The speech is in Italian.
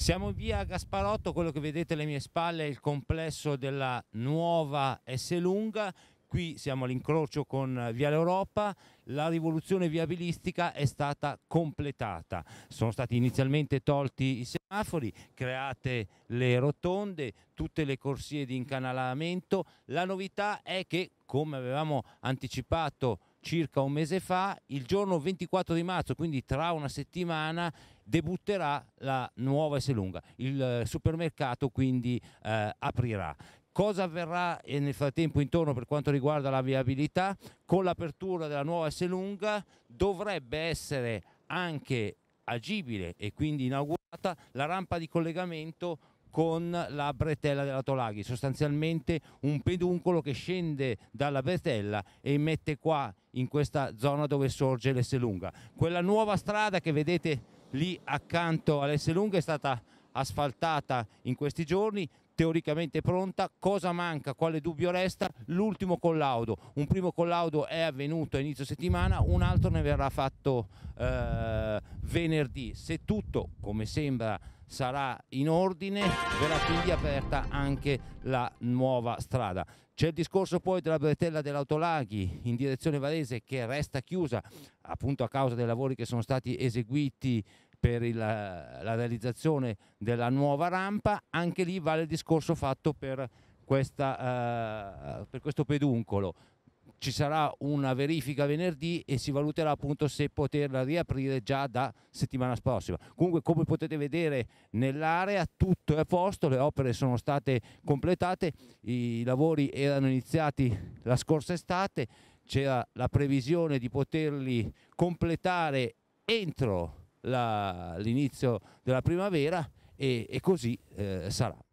Siamo in via Gasparotto, quello che vedete alle mie spalle è il complesso della nuova S Lunga, qui siamo all'incrocio con eh, Via l'Europa, la rivoluzione viabilistica è stata completata. Sono stati inizialmente tolti i semafori, create le rotonde, tutte le corsie di incanalamento. La novità è che, come avevamo anticipato circa un mese fa, il giorno 24 di marzo, quindi tra una settimana, debutterà la nuova Esselunga. Il eh, supermercato quindi eh, aprirà. Cosa avverrà eh, nel frattempo intorno per quanto riguarda la viabilità? Con l'apertura della nuova Esselunga dovrebbe essere anche agibile e quindi inaugurata la rampa di collegamento con la bretella della Tolaghi, sostanzialmente un peduncolo che scende dalla bretella e mette qua in questa zona dove sorge l'Esselunga. Quella nuova strada che vedete lì accanto all'Esselunga è stata asfaltata in questi giorni, teoricamente pronta, cosa manca, quale dubbio resta? L'ultimo collaudo, un primo collaudo è avvenuto a inizio settimana, un altro ne verrà fatto eh, venerdì, se tutto come sembra sarà in ordine, verrà quindi aperta anche la nuova strada. C'è il discorso poi della bretella dell'Autolaghi in direzione Varese che resta chiusa appunto a causa dei lavori che sono stati eseguiti per il, la realizzazione della nuova rampa, anche lì vale il discorso fatto per, questa, eh, per questo peduncolo ci sarà una verifica venerdì e si valuterà appunto se poterla riaprire già da settimana prossima. Comunque come potete vedere nell'area tutto è a posto, le opere sono state completate, i lavori erano iniziati la scorsa estate, c'era la previsione di poterli completare entro l'inizio della primavera e, e così eh, sarà.